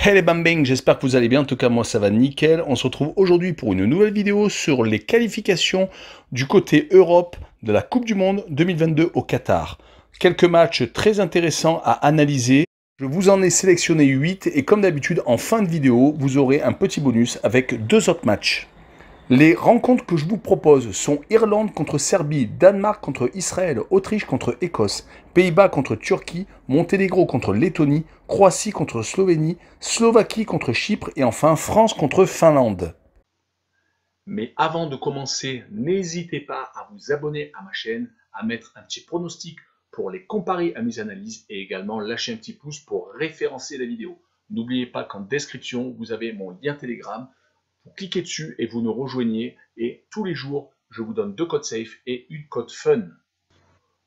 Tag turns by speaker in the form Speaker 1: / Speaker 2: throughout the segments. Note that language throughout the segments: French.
Speaker 1: Hey les Bang, j'espère que vous allez bien, en tout cas moi ça va nickel. On se retrouve aujourd'hui pour une nouvelle vidéo sur les qualifications du côté Europe de la Coupe du Monde 2022 au Qatar. Quelques matchs très intéressants à analyser. Je vous en ai sélectionné 8 et comme d'habitude en fin de vidéo vous aurez un petit bonus avec deux autres matchs. Les rencontres que je vous propose sont Irlande contre Serbie, Danemark contre Israël, Autriche contre Écosse, Pays-Bas contre Turquie, Monténégro contre Lettonie, Croatie contre Slovénie, Slovaquie contre Chypre et enfin France contre Finlande.
Speaker 2: Mais avant de commencer, n'hésitez pas à vous abonner à ma chaîne, à mettre un petit pronostic pour les comparer à mes analyses et également lâcher un petit pouce pour référencer la vidéo. N'oubliez pas qu'en description, vous avez mon lien Telegram cliquez dessus et vous nous rejoignez. Et tous les jours, je vous donne deux codes safe et une code fun.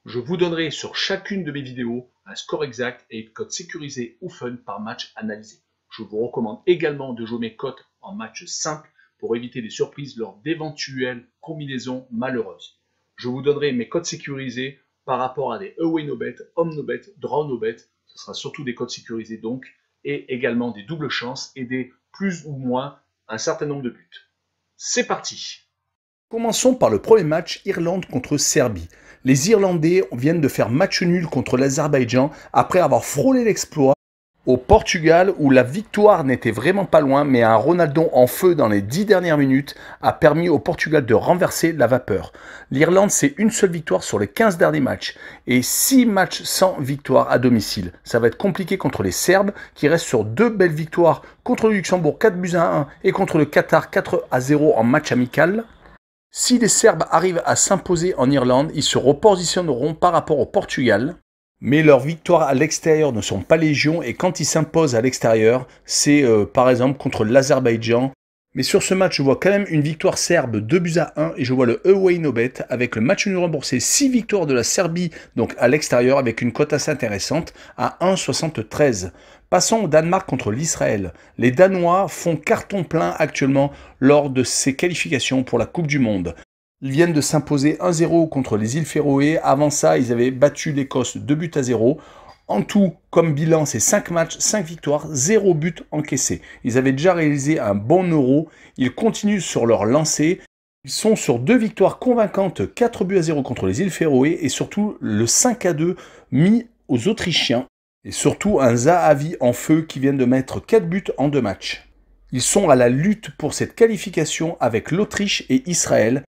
Speaker 2: Je vous donnerai sur chacune de mes vidéos un score exact et une code sécurisée ou fun par match analysé. Je vous recommande également de jouer mes codes en match simple pour éviter des surprises lors d'éventuelles combinaisons malheureuses. Je vous donnerai mes codes sécurisés par rapport à des away no bet, home no bet, draw no bet. Ce sera surtout des codes sécurisés donc, et également des doubles chances et des plus ou moins certain nombre de buts. C'est parti
Speaker 1: Commençons par le premier match Irlande contre Serbie. Les Irlandais viennent de faire match nul contre l'Azerbaïdjan après avoir frôlé l'exploit au Portugal où la victoire n'était vraiment pas loin, mais un Ronaldo en feu dans les dix dernières minutes a permis au Portugal de renverser la vapeur. L'Irlande, c'est une seule victoire sur les 15 derniers matchs et 6 matchs sans victoire à domicile. Ça va être compliqué contre les Serbes qui restent sur deux belles victoires contre le Luxembourg 4 buts à 1 et contre le Qatar 4 à 0 en match amical. Si les Serbes arrivent à s'imposer en Irlande, ils se repositionneront par rapport au Portugal mais leurs victoires à l'extérieur ne sont pas légion et quand ils s'imposent à l'extérieur, c'est euh, par exemple contre l'Azerbaïdjan. Mais sur ce match, je vois quand même une victoire serbe 2 buts à 1 et je vois le away no bet avec le match remboursé 6 victoires de la Serbie donc à l'extérieur avec une cote assez intéressante à 1,73. Passons au Danemark contre l'Israël. Les Danois font carton plein actuellement lors de ces qualifications pour la Coupe du Monde. Ils viennent de s'imposer 1-0 contre les îles Féroé. Avant ça, ils avaient battu l'Écosse 2 buts à 0. En tout, comme bilan, c'est 5 matchs, 5 victoires, 0 but encaissés. Ils avaient déjà réalisé un bon euro. Ils continuent sur leur lancée. Ils sont sur 2 victoires convaincantes, 4 buts à 0 contre les îles Féroé et surtout le 5 à 2 mis aux Autrichiens. Et surtout un Zahavi en feu qui vient de mettre 4 buts en 2 matchs. Ils sont à la lutte pour cette qualification avec l'Autriche et Israël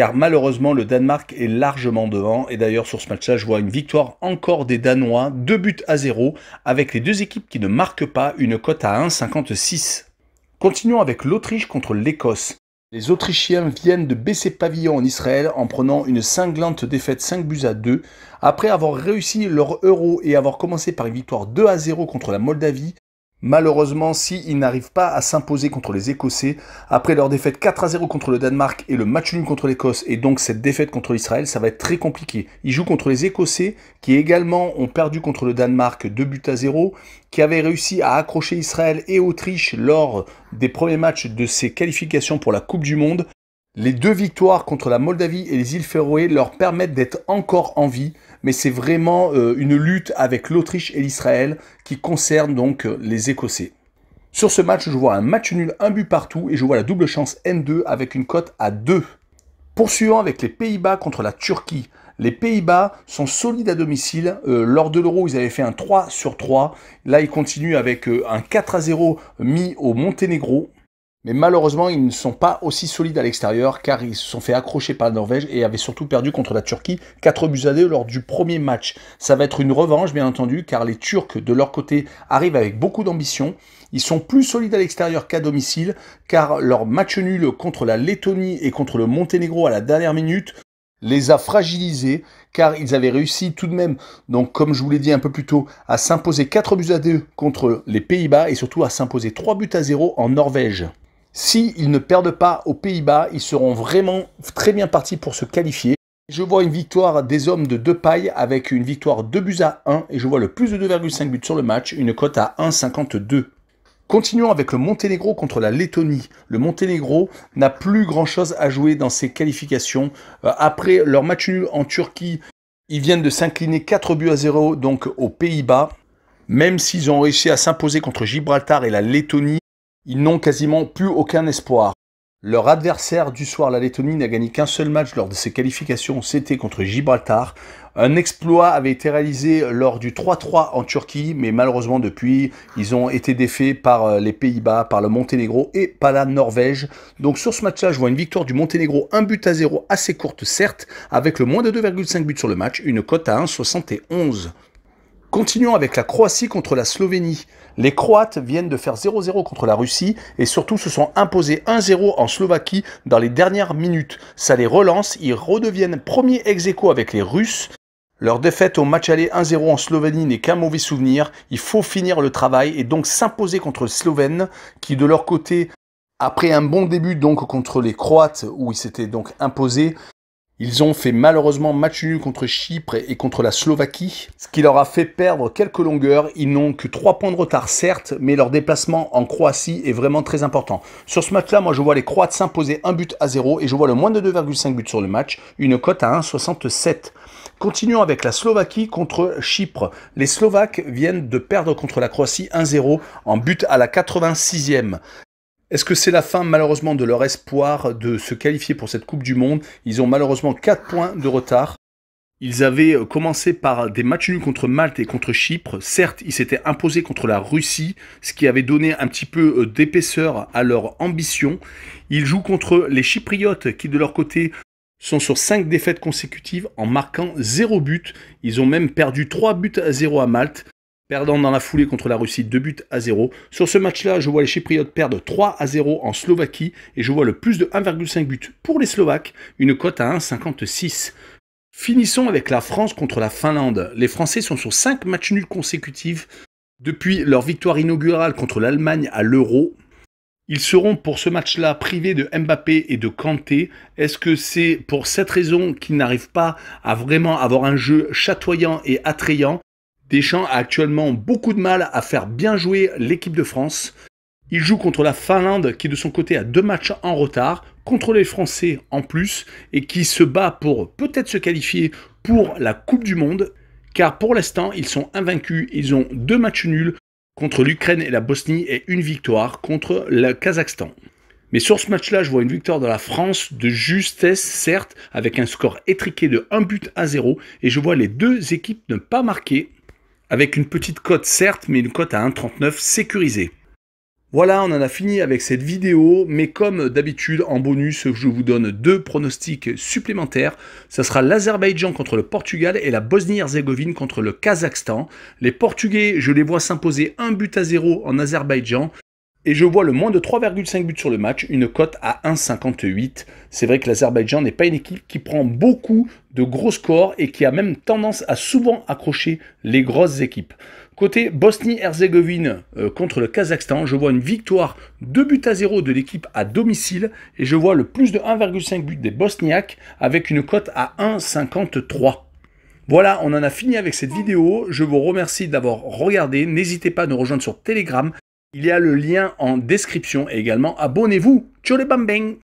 Speaker 1: car malheureusement le Danemark est largement devant. Et d'ailleurs sur ce match-là, je vois une victoire encore des Danois, 2 buts à 0, avec les deux équipes qui ne marquent pas une cote à 1,56. Continuons avec l'Autriche contre l'Écosse. Les Autrichiens viennent de baisser pavillon en Israël en prenant une cinglante défaite 5 buts à 2. Après avoir réussi leur euro et avoir commencé par une victoire 2 à 0 contre la Moldavie, Malheureusement, s'ils n'arrivent pas à s'imposer contre les Écossais, après leur défaite 4 à 0 contre le Danemark et le match nul contre l'Écosse, et donc cette défaite contre l'Israël, ça va être très compliqué. Ils jouent contre les Écossais, qui également ont perdu contre le Danemark 2 buts à 0, qui avaient réussi à accrocher Israël et Autriche lors des premiers matchs de ces qualifications pour la Coupe du Monde. Les deux victoires contre la Moldavie et les îles Féroé leur permettent d'être encore en vie, mais c'est vraiment euh, une lutte avec l'Autriche et l'Israël qui concerne donc euh, les Écossais. Sur ce match, je vois un match nul, un but partout, et je vois la double chance N2 avec une cote à 2. Poursuivant avec les Pays-Bas contre la Turquie. Les Pays-Bas sont solides à domicile. Euh, lors de l'Euro, ils avaient fait un 3 sur 3. Là, ils continuent avec un 4 à 0 mis au Monténégro. Mais malheureusement, ils ne sont pas aussi solides à l'extérieur car ils se sont fait accrocher par la Norvège et avaient surtout perdu contre la Turquie 4 buts à deux lors du premier match. Ça va être une revanche bien entendu car les Turcs de leur côté arrivent avec beaucoup d'ambition. Ils sont plus solides à l'extérieur qu'à domicile car leur match nul contre la Lettonie et contre le Monténégro à la dernière minute les a fragilisés car ils avaient réussi tout de même, donc comme je vous l'ai dit un peu plus tôt, à s'imposer 4 buts à deux contre les Pays-Bas et surtout à s'imposer 3 buts à 0 en Norvège. S'ils ne perdent pas aux Pays-Bas, ils seront vraiment très bien partis pour se qualifier. Je vois une victoire des hommes de deux pailles avec une victoire 2 buts à 1 et je vois le plus de 2,5 buts sur le match, une cote à 1,52. Continuons avec le Monténégro contre la Lettonie. Le Monténégro n'a plus grand-chose à jouer dans ses qualifications. Euh, après leur match nul en Turquie, ils viennent de s'incliner 4 buts à 0 donc aux Pays-Bas. Même s'ils ont réussi à s'imposer contre Gibraltar et la Lettonie, ils n'ont quasiment plus aucun espoir. Leur adversaire du soir, la Lettonie, n'a gagné qu'un seul match lors de ses qualifications, c'était contre Gibraltar. Un exploit avait été réalisé lors du 3-3 en Turquie, mais malheureusement depuis, ils ont été défaits par euh, les Pays-Bas, par le Monténégro et par la Norvège. Donc sur ce match-là, je vois une victoire du Monténégro, un but à 0 assez courte certes, avec le moins de 2,5 buts sur le match, une cote à 1,71. Continuons avec la Croatie contre la Slovénie. Les Croates viennent de faire 0-0 contre la Russie et surtout se sont imposés 1-0 en Slovaquie dans les dernières minutes. Ça les relance, ils redeviennent premier ex aequo avec les Russes. Leur défaite au match aller 1-0 en Slovénie n'est qu'un mauvais souvenir. Il faut finir le travail et donc s'imposer contre Slovène, qui de leur côté après un bon début donc contre les Croates où ils s'étaient donc imposés, ils ont fait malheureusement match nul contre Chypre et contre la Slovaquie, ce qui leur a fait perdre quelques longueurs. Ils n'ont que 3 points de retard, certes, mais leur déplacement en Croatie est vraiment très important. Sur ce match-là, moi je vois les Croates s'imposer un but à 0 et je vois le moins de 2,5 buts sur le match, une cote à 1,67. Continuons avec la Slovaquie contre Chypre. Les Slovaques viennent de perdre contre la Croatie 1-0 en but à la 86e. Est-ce que c'est la fin malheureusement de leur espoir de se qualifier pour cette Coupe du Monde Ils ont malheureusement 4 points de retard. Ils avaient euh, commencé par des matchs nuls contre Malte et contre Chypre. Certes, ils s'étaient imposés contre la Russie, ce qui avait donné un petit peu euh, d'épaisseur à leur ambition. Ils jouent contre les Chypriotes qui de leur côté sont sur 5 défaites consécutives en marquant 0 but. Ils ont même perdu 3 buts à 0 à Malte perdant dans la foulée contre la Russie 2 buts à 0. Sur ce match-là, je vois les Chypriotes perdre 3 à 0 en Slovaquie et je vois le plus de 1,5 buts pour les Slovaques, une cote à 1,56. Finissons avec la France contre la Finlande. Les Français sont sur 5 matchs nuls consécutifs depuis leur victoire inaugurale contre l'Allemagne à l'Euro. Ils seront pour ce match-là privés de Mbappé et de Kanté. Est-ce que c'est pour cette raison qu'ils n'arrivent pas à vraiment avoir un jeu chatoyant et attrayant Deschamps a actuellement beaucoup de mal à faire bien jouer l'équipe de France. Il joue contre la Finlande qui de son côté a deux matchs en retard, contre les Français en plus, et qui se bat pour peut-être se qualifier pour la Coupe du Monde, car pour l'instant ils sont invaincus, ils ont deux matchs nuls contre l'Ukraine et la Bosnie et une victoire contre le Kazakhstan. Mais sur ce match-là, je vois une victoire de la France de justesse, certes, avec un score étriqué de 1 but à 0, et je vois les deux équipes ne pas marquer avec une petite cote certes, mais une cote à 1,39 sécurisée. Voilà, on en a fini avec cette vidéo, mais comme d'habitude, en bonus, je vous donne deux pronostics supplémentaires. Ce sera l'Azerbaïdjan contre le Portugal et la Bosnie-Herzégovine contre le Kazakhstan. Les Portugais, je les vois s'imposer un but à zéro en Azerbaïdjan et je vois le moins de 3,5 buts sur le match, une cote à 1,58. C'est vrai que l'Azerbaïdjan n'est pas une équipe qui prend beaucoup de gros scores et qui a même tendance à souvent accrocher les grosses équipes. Côté Bosnie-Herzégovine euh, contre le Kazakhstan, je vois une victoire 2 buts à 0 de l'équipe à domicile et je vois le plus de 1,5 buts des Bosniaques avec une cote à 1,53. Voilà, on en a fini avec cette vidéo. Je vous remercie d'avoir regardé. N'hésitez pas à nous rejoindre sur Telegram il y a le lien en description et également abonnez-vous. Ciao les bambins